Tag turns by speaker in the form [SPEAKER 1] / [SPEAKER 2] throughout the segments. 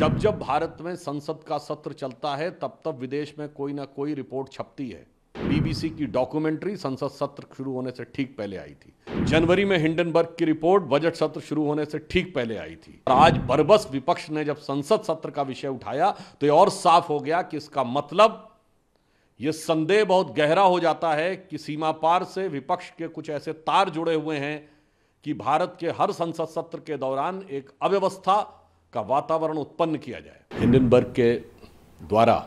[SPEAKER 1] जब जब भारत में संसद का सत्र चलता है तब तब विदेश में कोई ना कोई रिपोर्ट छपती है बीबीसी की डॉक्यूमेंट्री संसद सत्र शुरू होने से ठीक पहले आई थी जनवरी में हिंडनबर्ग की रिपोर्ट बजट सत्र शुरू होने से ठीक पहले आई थी और आज बरबस विपक्ष ने जब संसद सत्र का विषय उठाया तो यह और साफ हो गया कि इसका मतलब यह संदेह बहुत गहरा हो जाता है कि सीमा पार से विपक्ष के कुछ ऐसे तार जुड़े हुए हैं कि भारत के हर संसद सत्र के दौरान एक अव्यवस्था का वातावरण उत्पन्न किया जाए हिंडनबर्ग के द्वारा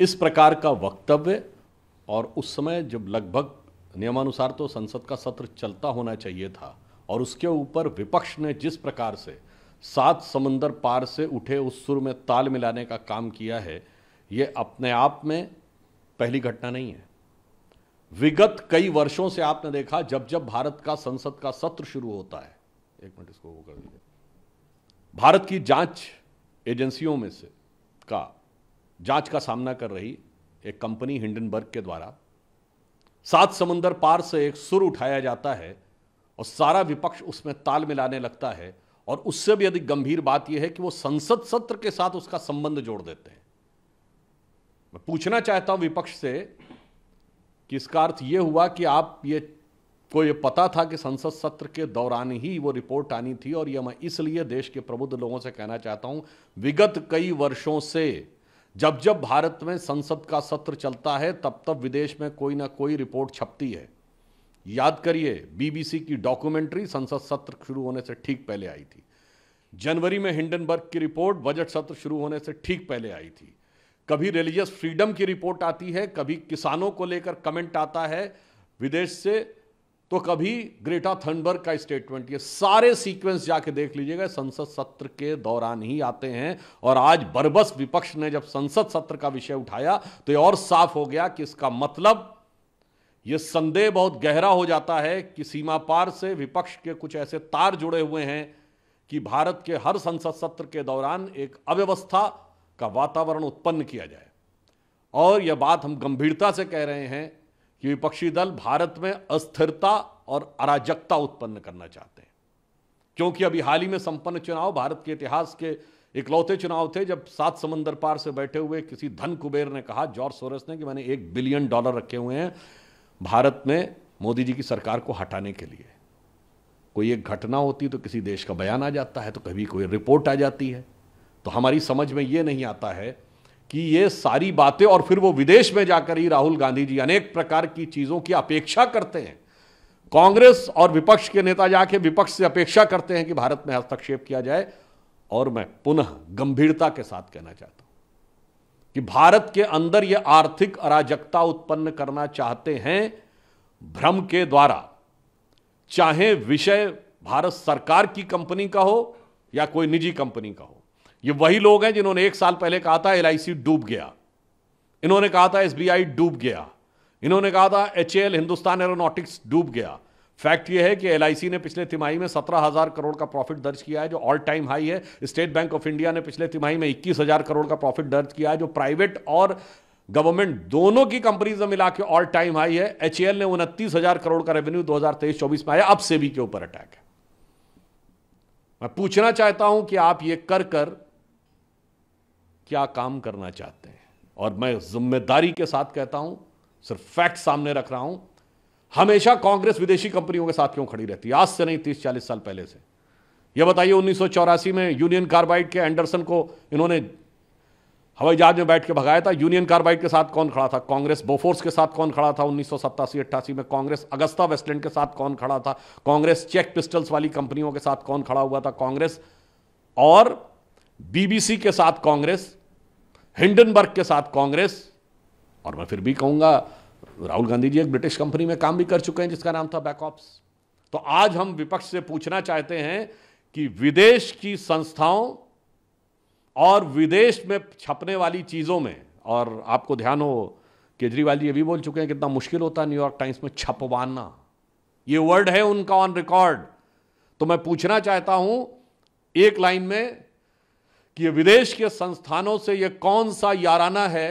[SPEAKER 1] इस प्रकार का वक्तव्य और उस समय जब लगभग नियमानुसार तो संसद का सत्र चलता होना चाहिए था और उसके ऊपर विपक्ष ने जिस प्रकार से सात समंदर पार से उठे उस सुर में ताल मिलाने का काम किया है ये अपने आप में पहली घटना नहीं है विगत कई वर्षों से आपने देखा जब जब भारत का संसद का सत्र शुरू होता है एक मिनट इसको वो कर दीजिए भारत की जांच एजेंसियों में से का जांच का सामना कर रही एक कंपनी हिंडनबर्ग के द्वारा सात समुंदर पार से एक सुर उठाया जाता है और सारा विपक्ष उसमें ताल मिलाने लगता है और उससे भी अधिक गंभीर बात यह है कि वो संसद सत्र के साथ उसका संबंध जोड़ देते हैं मैं पूछना चाहता हूं विपक्ष से कि इसका अर्थ यह हुआ कि आप ये को ये पता था कि संसद सत्र के दौरान ही वो रिपोर्ट आनी थी और यह मैं इसलिए देश के प्रबुद्ध लोगों से कहना चाहता हूं विगत कई वर्षों से जब जब भारत में संसद का सत्र चलता है तब तब विदेश में कोई ना कोई रिपोर्ट छपती है याद करिए बीबीसी की डॉक्यूमेंट्री संसद सत्र शुरू होने से ठीक पहले आई थी जनवरी में हिंडनबर्ग की रिपोर्ट बजट सत्र शुरू होने से ठीक पहले आई थी कभी रिलीजियस फ्रीडम की रिपोर्ट आती है कभी किसानों को लेकर कमेंट आता है विदेश से तो कभी ग्रेटा थनबर्ग का स्टेटमेंट ये सारे सीक्वेंस जाके देख लीजिएगा संसद सत्र के दौरान ही आते हैं और आज बरबस विपक्ष ने जब संसद सत्र का विषय उठाया तो ये और साफ हो गया कि इसका मतलब ये संदेह बहुत गहरा हो जाता है कि सीमा पार से विपक्ष के कुछ ऐसे तार जुड़े हुए हैं कि भारत के हर संसद सत्र के दौरान एक अव्यवस्था का वातावरण उत्पन्न किया जाए और यह बात हम गंभीरता से कह रहे हैं कि विपक्षी दल भारत में अस्थिरता और अराजकता उत्पन्न करना चाहते हैं क्योंकि अभी हाल ही में संपन्न चुनाव भारत के इतिहास के इकलौते चुनाव थे जब सात समंदर पार से बैठे हुए किसी धन कुबेर ने कहा जॉर्ज सोरेस ने कि मैंने एक बिलियन डॉलर रखे हुए हैं भारत में मोदी जी की सरकार को हटाने के लिए कोई एक घटना होती तो किसी देश का बयान आ जाता है तो कभी कोई रिपोर्ट आ जाती है तो हमारी समझ में ये नहीं आता है कि ये सारी बातें और फिर वो विदेश में जाकर ही राहुल गांधी जी अनेक प्रकार की चीज़ों की अपेक्षा करते हैं कांग्रेस और विपक्ष के नेता जाके विपक्ष से अपेक्षा करते हैं कि भारत में हस्तक्षेप किया जाए और मैं पुनः गंभीरता के साथ कहना चाहता हूं कि भारत के अंदर ये आर्थिक अराजकता उत्पन्न करना चाहते हैं भ्रम के द्वारा चाहे विषय भारत सरकार की कंपनी का हो या कोई निजी कंपनी का हो ये वही लोग हैं जिन्होंने एक साल पहले कहा था एल डूब गया इन्होंने कहा था एस डूब गया इन्होंने कहा था एच हिंदुस्तान एरोनॉटिक्स डूब गया फैक्ट ये है कि एल ने पिछले तिमाही में सत्रह हज़ार करोड़ का प्रॉफिट दर्ज किया है जो ऑल टाइम हाई है स्टेट बैंक ऑफ इंडिया ने पिछले तिमाही में इक्कीस हज़ार करोड़ का प्रॉफिट दर्ज किया है जो प्राइवेट और गवर्नमेंट दोनों की कंपनीज में मिला के ऑल टाइम हाई है एच ने उनतीस हज़ार करोड़ का रेवेन्यू दो हज़ार तेईस चौबीस में आया अब सेबी के ऊपर अटैक है मैं पूछना चाहता हूं कि आप ये कर कर क्या काम करना चाहते हैं और मैं जिम्मेदारी के साथ कहता हूं सिर्फ फैक्ट सामने रख रहा हूं हमेशा कांग्रेस विदेशी कंपनियों के साथ क्यों खड़ी रहती है आज से नहीं तीस चालीस साल पहले से यह बताइए उन्नीस में यूनियन कार्बाइड के एंडरसन को इन्होंने हवाई जहाज में बैठ के भगाया था यूनियन कार्बाइड के साथ कौन खड़ा था कांग्रेस बोफोर्स के साथ कौन खड़ा था उन्नीस सौ में कांग्रेस अगस्ता वेस्टलैंड के साथ कौन खड़ा था कांग्रेस चेक पिस्टल्स वाली कंपनियों के साथ कौन खड़ा हुआ था कांग्रेस और बीबीसी के साथ कांग्रेस हिंडनबर्ग के साथ कांग्रेस और मैं फिर भी कहूंगा राहुल गांधी जी एक ब्रिटिश कंपनी में काम भी कर चुके हैं जिसका नाम था बैकऑप्स तो आज हम विपक्ष से पूछना चाहते हैं कि विदेश की संस्थाओं और विदेश में छपने वाली चीज़ों में और आपको ध्यान हो केजरीवाल जी ये भी बोल चुके हैं कितना मुश्किल होता है न्यूयॉर्क टाइम्स में छपवाना ये वर्ड है उनका ऑन रिकॉर्ड तो मैं पूछना चाहता हूं एक लाइन में कि विदेश के संस्थानों से ये कौन सा याराना है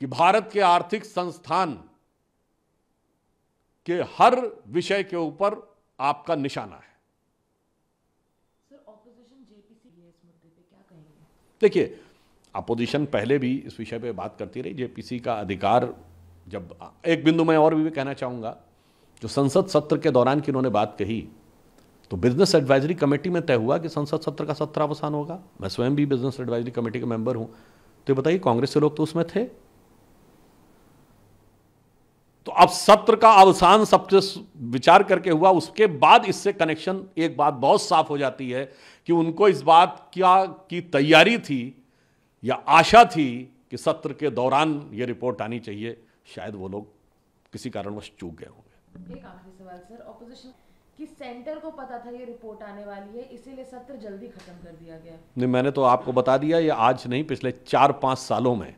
[SPEAKER 1] कि भारत के आर्थिक संस्थान के हर विषय के ऊपर आपका निशाना है देखिए अपोजिशन पहले भी इस विषय पे बात करती रही जेपीसी का अधिकार जब एक बिंदु मैं और भी, भी कहना चाहूंगा जो संसद सत्र के दौरान की उन्होंने बात कही तो बिजनेस एडवाइजरी कमेटी में तय हुआ कि संसद सत्र का सत्र अवसान होगा मैं स्वयं भी बिजनेस एडवाइजरी कमेटी का मेंबर हूं तो बताइए कांग्रेस के लोग तो उसमें थे तो अब सत्र का अवसान सबसे विचार करके हुआ उसके बाद इससे कनेक्शन एक बात बहुत साफ हो जाती है कि उनको इस बात क्या की तैयारी थी या आशा थी कि सत्र के दौरान ये रिपोर्ट आनी चाहिए शायद वो लोग किसी कारणवश चूक गए होंगे कि सेंटर को पता था ये रिपोर्ट आने वाली है इसीलिए सत्र जल्दी खत्म कर दिया गया नहीं मैंने तो आपको बता दिया ये आज नहीं पिछले चार पाँच सालों में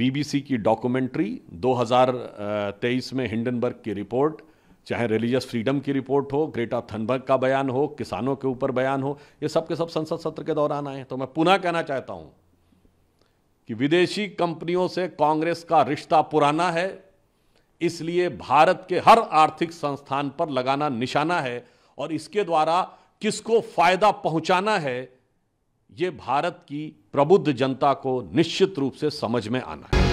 [SPEAKER 1] बीबीसी की डॉक्यूमेंट्री 2023 में हिंडनबर्ग की रिपोर्ट चाहे रिलीजियस फ्रीडम की रिपोर्ट हो ग्रेटा थनबर्ग का बयान हो किसानों के ऊपर बयान हो ये सब के सब संसद सत्र के दौरान आए तो मैं पुनः कहना चाहता हूँ कि विदेशी कंपनियों से कांग्रेस का रिश्ता पुराना है इसलिए भारत के हर आर्थिक संस्थान पर लगाना निशाना है और इसके द्वारा किसको फायदा पहुंचाना है ये भारत की प्रबुद्ध जनता को निश्चित रूप से समझ में आना है